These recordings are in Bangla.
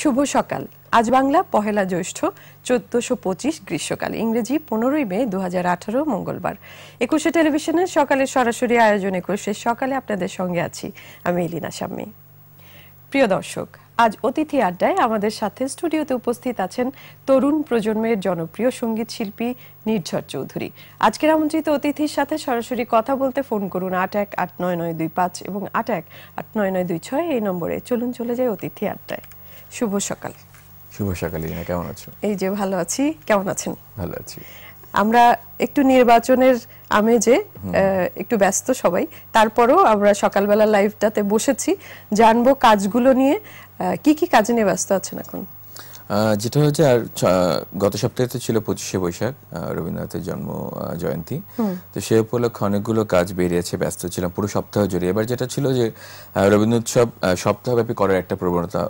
শুভ সকাল আজ বাংলা পহেলা জ্যৈষ্ঠ চোদ্দশো পঁচিশ গ্রীষ্মকাল ইংরেজি পনেরোই মে দু আঠারো মঙ্গলবার একুশে টেলিভিশনের সকালে সরাসরি আয়োজন একুশে সকালে আপনাদের সঙ্গে আছি আমি এলিনা সাম্মি প্রিয় দর্শক আজ অতিথি আড্ডায় আমাদের সাথে স্টুডিওতে উপস্থিত আছেন তরুণ প্রজন্মের জনপ্রিয় সঙ্গীত শিল্পী নির্ঝর চৌধুরী আজকের আমন্ত্রিত অতিথির সাথে সরাসরি কথা বলতে ফোন করুন আট এক আট নয় নয় দুই পাঁচ এবং আট এক আট নয় নয় দুই ছয় এই নম্বরে চলুন চলে যায় অতিথি আড্ডায় শুভ সকাল শুভ সকাল ইনা কেমন আছো এই যে ভালো আছি কেমন আছেন ভালো আছি আমরা একটু নির্বাচনের আমেজে একটু ব্যস্ত সবাই তারপরও আমরা সকালবেলা লাইভটাতে বসেছি জানবো কাজগুলো নিয়ে কি কি কাজ নিয়ে ব্যস্ত আছেন এখন যেটা হচ্ছে আর গত সপ্তাহে তো ছিল পঁচিশে বৈশাখ রবীন্দ্রনাথের জন্ম জয়ন্তী তো সে উপলক্ষে অনেকগুলো কাজ বেরিয়েছে ব্যস্ত ছিলাম পুরো সপ্তাহ জুড়ে এবার যেটা ছিল যে রবীন্দ্র উৎসব সপ্তাহব্যাপী করার একটা প্রবণতা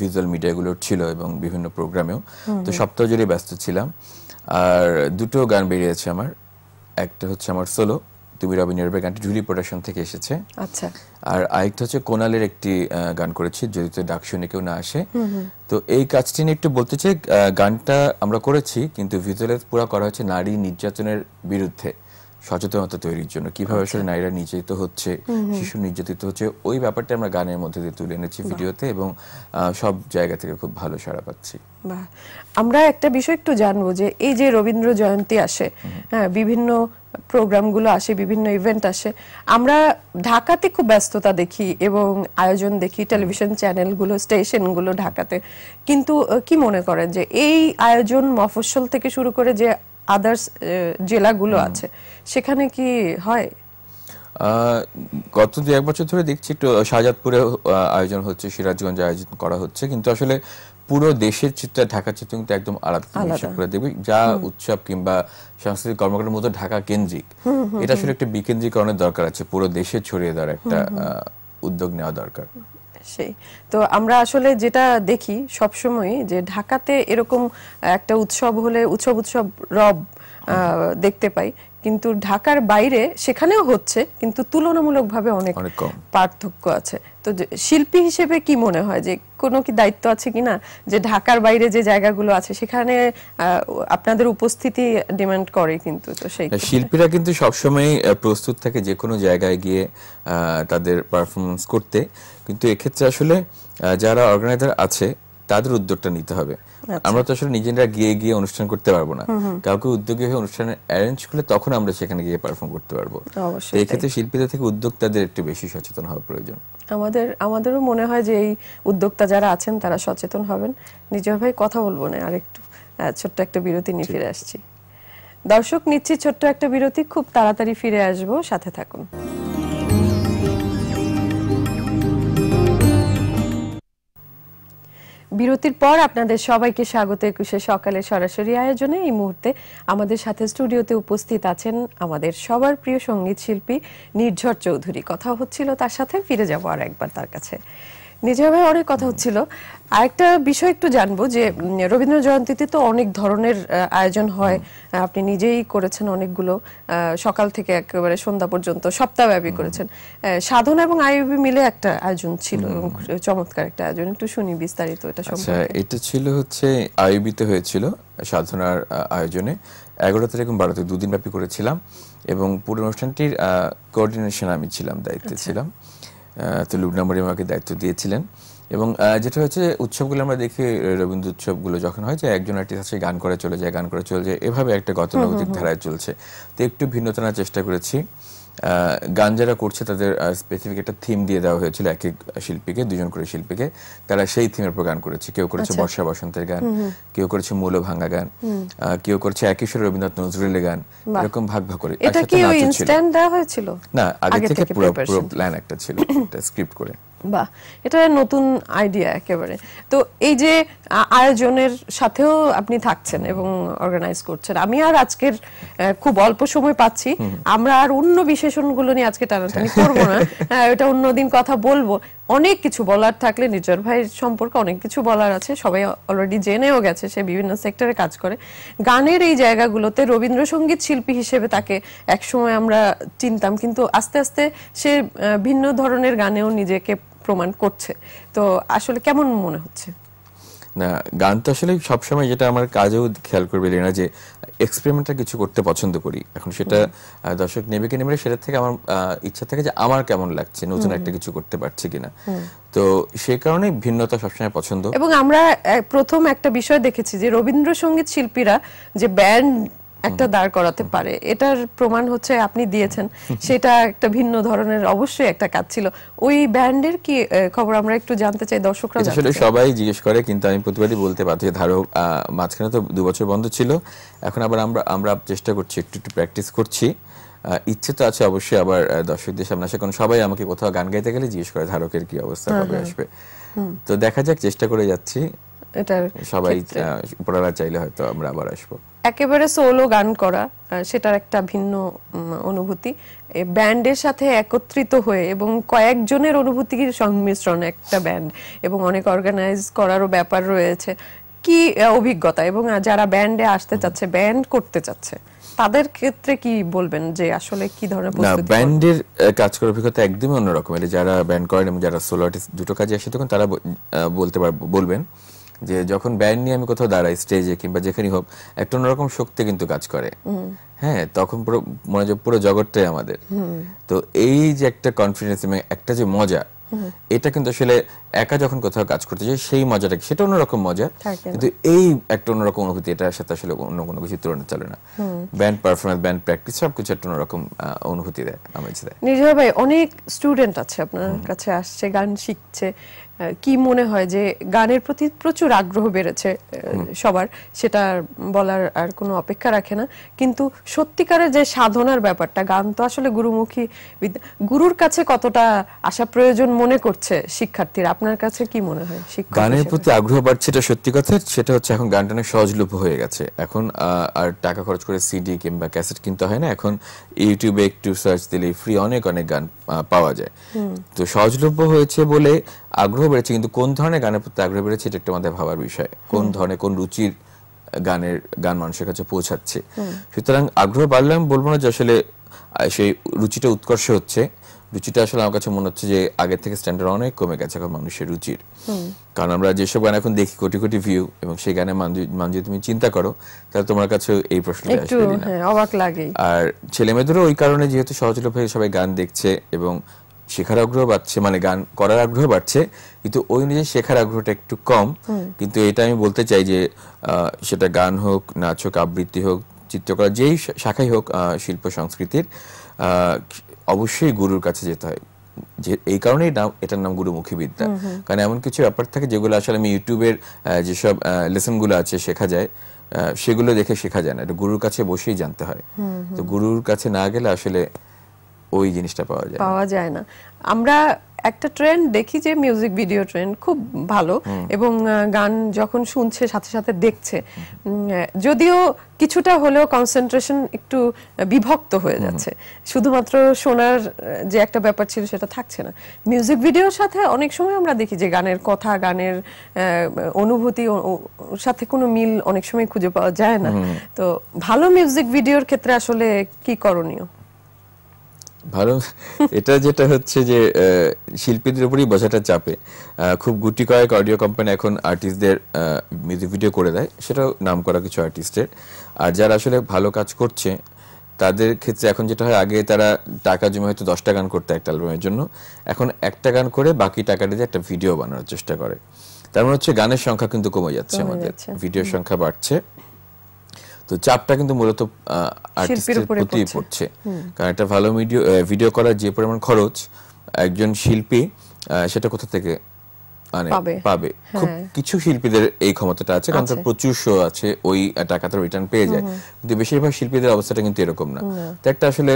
ভিজুয়াল মিডিয়াগুলোর ছিল এবং বিভিন্ন প্রোগ্রামেও তো সপ্তাহ জুড়ে ব্যস্ত ছিলাম আর দুটো গান বেরিয়েছে আমার একটা হচ্ছে আমার সোলো তুমি রবিন ইয়ারবের গানটি জুলি প্রোডাকশন থেকে এসেছে আচ্ছা আর আরেকটা হচ্ছে কোনালের একটি গান করেছি যদি তো ডাক শুনে কেউ না আসে তো এই কাজটি নিয়ে একটু বলতে চাই গানটা আমরা করেছি কিন্তু ভিজুয়ালাইজ পুরো করা হয়েছে নারী নির্যাতনের বিরুদ্ধে সচেতনতা তৈরির জন্য কিভাবে আচ্ছা। আসলে নারীরা নির্যাতিত হচ্ছে শিশু নির্যাতিত হচ্ছে ওই ব্যাপারটা আমরা গানের মধ্যে দিয়ে তুলে এনেছি ভিডিওতে এবং সব জায়গা থেকে খুব ভালো সাড়া পাচ্ছি আমরা একটা বিষয় একটু জানবো যে এই যে রবীন্দ্র জয়ন্তী আসে হ্যাঁ বিভিন্ন প্রোগ্রামগুলো আসে বিভিন্ন ইভেন্ট আসে আমরা ঢাকাতে খুব ব্যস্ততা দেখি এবং আয়োজন দেখি টেলিভিশন চ্যানেলগুলো স্টেশনগুলো ঢাকাতে কিন্তু কি মনে করেন যে এই আয়োজন মফস্বল থেকে শুরু করে যে আদার্স জেলাগুলো আছে সেখানে কি হয় গত দু এক বছর ধরে দেখছি একটু শাহজাদপুরে আয়োজন হচ্ছে সিরাজগঞ্জে আয়োজন করা হচ্ছে কিন্তু আসলে পুরো দেশের চিত্র ঢাকা চিত্র কিন্তু একদম আলাদা করে দেবে যা উৎসব কিংবা সাংস্কৃতিক কর্মকাণ্ডের মতো ঢাকা কেন্দ্রিক এটা আসলে একটা বিকেন্দ্রীকরণের দরকার আছে পুরো দেশে ছড়িয়ে দেওয়ার একটা উদ্যোগ নেওয়া দরকার সেই তো আমরা আসলে যেটা দেখি সবসময় যে ঢাকাতে এরকম একটা উৎসব হলে উৎসব উৎসব রব দেখতে পাই কিন্তু ঢাকার বাইরে সেখানেও হচ্ছে কিন্তু তুলনামূলকভাবে অনেক পার্থক্য আছে তো শিল্পী হিসেবে কি মনে হয় যে কোনো কি দায়িত্ব আছে কিনা যে ঢাকার বাইরে যে জায়গাগুলো আছে সেখানে আপনাদের উপস্থিতি ডিমান্ড করে কিন্তু তো সেই শিল্পীরা কিন্তু সবসময়ই প্রস্তুত থাকে যে কোনো জায়গায় গিয়ে তাদের পারফরমেন্স করতে কিন্তু এক্ষেত্রে আসলে যারা অর্গানাইজার আছে তাদের উদ্যোগটা নিতে হবে আচ্ছা। আমরা তো আসলে নিজেরা গিয়ে গিয়ে অনুষ্ঠান করতে পারবো না কাউকে উদ্যোগী হয়ে অনুষ্ঠান অ্যারেঞ্জ করলে তখন আমরা সেখানে গিয়ে পারফর্ম করতে পারবো এই ক্ষেত্রে শিল্পীদের থেকে উদ্যোক্তাদের একটু বেশি সচেতন হওয়া প্রয়োজন আমাদের আমাদেরও মনে হয় যে এই উদ্যোক্তা যারা আছেন তারা সচেতন হবেন নিজের ভাই কথা বলবো না আর একটু ছোট্ট একটা বিরতি নিয়ে ফিরে আসছি দর্শক নিচ্ছি ছোট্ট একটা বিরতি খুব তাড়াতাড়ি ফিরে আসবো সাথে থাকুন বিরতির পর আপনাদের সবাইকে স্বাগত একুশে সকালে সরাসরি আয়োজনে এই মুহূর্তে আমাদের সাথে স্টুডিওতে উপস্থিত আছেন আমাদের সবার প্রিয় সঙ্গীত শিল্পী নির্ঝর চৌধুরী কথা হচ্ছিল তার সাথে ফিরে যাবো আর একবার তার কাছে নিজের ভাই অনেক কথা হচ্ছিল আরেকটা বিষয় একটু জানবো যে রবীন্দ্র জয়ন্তীতে তো অনেক ধরনের আয়োজন হয় আপনি নিজেই করেছেন অনেকগুলো সকাল থেকে একেবারে সন্ধ্যা পর্যন্ত সপ্তাহব্যাপী করেছেন সাধনা এবং আইবি মিলে একটা আয়োজন ছিল চমৎকার একটা আয়োজন একটু শুনি বিস্তারিত এটা আচ্ছা, সম্পর্কে এটা ছিল হচ্ছে আইবিতে হয়েছিল সাধনার আয়োজনে এগারো তারিখ এবং বারো তারিখ দুদিন ব্যাপী করেছিলাম এবং পুরো অনুষ্ঠানটির কোঅর্ডিনেশন আমি ছিলাম দায়িত্বে আচ্ছা। ছিলাম তো লুবনা মরিমাকে দায়িত্ব দিয়েছিলেন এবং যেটা হচ্ছে উৎসবগুলো আমরা দেখি রবীন্দ্র উৎসবগুলো যখন হয় যে একজন আর্টিস্ট আসে গান করে চলে যায় গান করে চলে যায় এভাবে একটা গতানুগতিক ধারায় চলছে তো একটু ভিন্নতা চেষ্টা করেছি গান যারা করছে তাদের স্পেসিফিক একটা থিম দিয়ে দেওয়া হয়েছিল এক এক শিল্পীকে দুজন করে শিল্পীকে তারা সেই থিমের উপর গান করেছে কেউ করেছে আচ্ছা। বর্ষা বসন্তের গান কেউ করেছে মূল ভাঙ্গা গান কেউ করেছে একেশ্বর রবীন্দ্রনাথ নজরুলের গান এরকম ভাগ ভাগ করে এটা কি ইনস্ট্যান্ট দেওয়া হয়েছিল না আগে থেকে পুরো প্ল্যান একটা ছিল স্ক্রিপ্ট করে বাহ এটা নতুন আইডিয়া একেবারে তো এই যে আয়োজনের সাথেও আপনি থাকছেন এবং অর্গানাইজ করছেন আমি আর আজকের খুব অল্প সময় পাচ্ছি আমরা আর অন্য বিশেষণগুলো নিয়ে আজকে টানাটানি করবো না এটা হ্যাঁ, অন্যদিন কথা বলবো অনেক কিছু বলার থাকলে নিজের ভাইয়ের সম্পর্কে অনেক কিছু বলার আছে সবাই অলরেডি জেনেও গেছে সে বিভিন্ন সেক্টরে কাজ করে গানের এই জায়গাগুলোতে রবীন্দ্রসঙ্গীত শিল্পী হিসেবে তাকে একসময় আমরা চিনতাম কিন্তু আস্তে আস্তে সে ভিন্ন ধরনের গানেও নিজেকে প্রমাণ করছে তো আসলে কেমন মনে হচ্ছে গান তো আসলে সবসময় যেটা আমার কাজেও খেয়াল করবে না যে এক্সপেরিমেন্টাল কিছু করতে পছন্দ করি এখন সেটা দর্শক নেবে কি নেবে সেটা থেকে আমার ইচ্ছা থাকে যে আমার কেমন লাগছে নতুন একটা কিছু করতে পারছি কিনা তো সে কারণে ভিন্নতা সবসময় পছন্দ এবং আমরা প্রথম একটা বিষয় দেখেছি যে রবীন্দ্রসঙ্গীত শিল্পীরা যে ব্যান্ড একটা দাঁড় করাতে পারে এটার প্রমাণ হচ্ছে আপনি দিয়েছেন সেটা একটা ভিন্ন ধরনের অবশ্যই একটা কাজ ছিল ওই ব্যান্ডের কি খবর আমরা একটু জানতে চাই দর্শকরা আসলে সবাই জিজ্ঞেস করে কিন্তু আমি প্রতিবারই বলতে বাধ্য ধারক মাঝখানে তো দু বছর বন্ধ ছিল এখন আবার আমরা আমরা চেষ্টা করছি একটু একটু প্র্যাকটিস করছি ইচ্ছে তো আছে অবশ্যই আবার দর্শকদের সামনে আসে কারণ সবাই আমাকে কোথাও গান গাইতে গেলে জিজ্ঞেস করে ধারকের কি অবস্থা হবে হ্যাঁ, হ্যাঁ। আসবে তো দেখা যাক চেষ্টা করে যাচ্ছি এটা সবাই উপরালা চাইলে হয়তো আমরা আবার আসব একেবারে সোলো গান করা সেটার একটা ভিন্ন অনুভূতি ব্যান্ডের সাথে একত্রিত হয়ে এবং কয়েকজনের অনুভূতির সংমিশ্রণ একটা ব্যান্ড এবং অনেক অর্গানাইজ করারও ব্যাপার রয়েছে কি অভিজ্ঞতা এবং যারা ব্যান্ডে আসতে চাচ্ছে ব্যান্ড করতে চাচ্ছে তাদের ক্ষেত্রে কি বলবেন যে আসলে কি ধরনের প্রস্তুতি ব্যান্ডের কাজ করার অভিজ্ঞতা একদমই অন্যরকম এটা যারা ব্যান্ড করেন এবং যারা সোলো আর্টিস্ট দুটো কাজে একসাথে করেন তারা বলতে পারবেন বলবেন যে যখন ব্যান্ড নিয়ে আমি কোথাও দাঁড়াই স্টেজে কিংবা যেখানেই হোক একটা অন্যরকম শক্তি কিন্তু কাজ করে হ্যাঁ তখন পুরো মনে হয় পুরো জগৎটাই আমাদের তো এই যে একটা কনফিডেন্স এবং একটা যে মজা এটা কিন্তু আসলে একা যখন কোথাও কাজ করতে যাই সেই মজাটা সেটা অন্যরকম মজা কিন্তু এই একটা অন্যরকম অনুভূতি এটার সাথে আসলে অন্য কোনো কিছু তুলনা চলে না ব্যান্ড পারফরমেন্স ব্যান্ড প্র্যাকটিস সবকিছু একটা অন্যরকম অনুভূতি দেয় আমার দেয় নির্জয় ভাই অনেক স্টুডেন্ট আছে আপনার কাছে আসছে গান শিখছে কি মনে হয় যে গানের প্রতি প্রচুর আগ্রহ বেড়েছে সবার সেটা বলার আর কোনো অপেক্ষা রাখে না কিন্তু সত্যিকারের যে সাধনার ব্যাপারটা গান তো আসলে গুরুমুখী গুরুর কাছে কতটা আসা প্রয়োজন মনে করছে শিক্ষার্থীরা আপনার কাছে কি মনে হয় গানের প্রতি আগ্রহ বাড়ছে এটা সত্যি কথা সেটা হচ্ছে এখন গানটা অনেক সহজলভ্য হয়ে গেছে এখন আর টাকা খরচ করে সিডি কিংবা ক্যাসেট কিনতে হয় না এখন ইউটিউবে একটু সার্চ দিলে ফ্রি অনেক অনেক গান পাওয়া যায় তো সহজলভ্য হয়েছে বলে আগ্রহ বেড়েছে কিন্তু কোন ধরনের গানের প্রতি আগ্রহ বেড়েছে এটা একটা আমাদের ভাবার বিষয় কোন ধরনের কোন রুচির গানের গান মানুষের কাছে পৌঁছাচ্ছে সুতরাং আগ্রহ বাড়লে আমি বলবো না যে আসলে সেই রুচিটা উৎকর্ষ হচ্ছে রুচিটা আসলে আমার কাছে মনে হচ্ছে যে আগের থেকে স্ট্যান্ডার্ড অনেক কমে গেছে এখন মানুষের রুচির কারণ আমরা যেসব গান এখন দেখি কোটি কোটি ভিউ এবং সেই গানে মান যদি তুমি চিন্তা করো তাহলে তোমার কাছে এই প্রশ্ন হ্যাঁ, আর ছেলে মেয়েদেরও ওই কারণে যেহেতু সহজলভ্য হয়ে সবাই গান দেখছে এবং শেখার আগ্রহ বাড়ছে মানে গান করার আগ্রহ বাড়ছে কিন্তু ওই অনুযায়ী শেখার আগ্রহটা একটু কম কিন্তু এটা আমি বলতে চাই যে সেটা গান হোক নাচ হোক আবৃত্তি হোক চিত্রকলা যেই শাখাই হোক শিল্প সংস্কৃতির অবশ্যই গুরুর কাছে যেতে হয় যে এই কারণেই নাম এটার নাম গুরুমুখী বিদ্যা কারণ এমন কিছু ব্যাপার থাকে যেগুলো আসলে আমি ইউটিউবের যেসব লেসনগুলো আছে শেখা যায় সেগুলো দেখে শেখা যায় না এটা গুরুর কাছে বসেই জানতে হয় তো গুরুর কাছে না গেলে আসলে ওই জিনিসটা পাওয়া যায় পাওয়া যায় না আমরা একটা ট্রেন্ড দেখি যে মিউজিক ভিডিও ট্রেন্ড খুব ভালো এবং গান যখন শুনছে সাথে সাথে দেখছে যদিও কিছুটা হলেও কনসেন্ট্রেশন একটু বিভক্ত হয়ে যাচ্ছে শুধুমাত্র শোনার যে একটা ব্যাপার ছিল সেটা থাকছে না মিউজিক ভিডিওর সাথে অনেক সময় আমরা দেখি যে গানের কথা গানের অনুভূতি সাথে কোনো মিল অনেক সময় খুঁজে পাওয়া যায় না তো ভালো মিউজিক ভিডিওর ক্ষেত্রে আসলে কি করণীয় ভালো এটা যেটা হচ্ছে যে শিল্পীদের উপরই বোঝাটা চাপে খুব গুটি কয়েক অডিও কোম্পানি এখন আর্টিস্টদের মিউজিক ভিডিও করে দেয় সেটাও নাম করা কিছু আর্টিস্টের আর যারা আসলে ভালো কাজ করছে তাদের ক্ষেত্রে এখন যেটা হয় আগে তারা টাকা জমে হয়তো দশটা গান করতে একটা অ্যালবামের জন্য এখন একটা গান করে বাকি টাকাটা দিয়ে একটা ভিডিও বানানোর চেষ্টা করে তার মানে হচ্ছে গানের সংখ্যা কিন্তু কমে যাচ্ছে আমাদের ভিডিওর সংখ্যা বাড়ছে তো চাপটা কিন্তু মূলত আর্টিস্টের প্রতি পড়ছে কারণ একটা ভালো ভিডিও ভিডিও করার যে পরিমাণ খরচ একজন শিল্পী সেটা কোথা থেকে মানে পাবে খুব হ্যাঁ। কিছু শিল্পীদের এই ক্ষমতাটা আছে কারণ প্রচুর শো আছে ওই টাকাটা রিটার্ন পেয়ে যায় কিন্তু বেশিরভাগ শিল্পীদের অবস্থাটা কিন্তু এরকম না তো একটা আসলে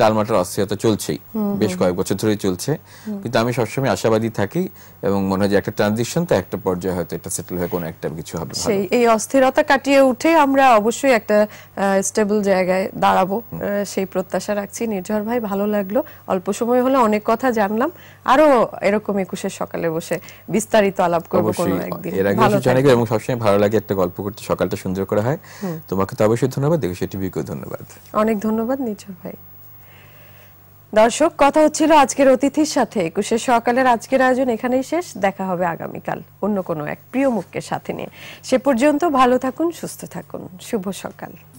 টালমাটার অস্থিরতা চলছেই বেশ কয়েক বছর ধরেই চলছে কিন্তু আমি সবসময় আশাবাদী থাকি এবং মনে হয় যে একটা ট্রানজিশন তো একটা পর্যায়ে হয়তো এটা সেটেল হয়ে কোনো একটা কিছু হবে সেই এই অস্থিরতা কাটিয়ে উঠে আমরা অবশ্যই একটা স্টেবল জায়গায় দাঁড়াবো সেই প্রত্যাশা রাখছি নির্ঝর ভাই ভালো লাগলো অল্প সময় হলে অনেক কথা জানলাম আরো এরকম একুশের সকালে বসে বিস্তারিত আলাপ করব কোনো একদিন এর আগে কিছু অনেক এবং সবসময় ভালো লাগে একটা গল্প করতে সকালটা সুন্দর করে হয় তোমাকে তো অবশ্যই ধন্যবাদ দেখো সেটি বিকো ধন্যবাদ অনেক ধন্যবাদ নিচর ভাই দর্শক কথা হচ্ছিল আজকের অতিথির সাথে একুশে সকালের আজকের আয়োজন এখানেই শেষ দেখা হবে আগামীকাল অন্য কোনো এক প্রিয় মুখকে সাথে নিয়ে সে পর্যন্ত ভালো থাকুন সুস্থ থাকুন শুভ সকাল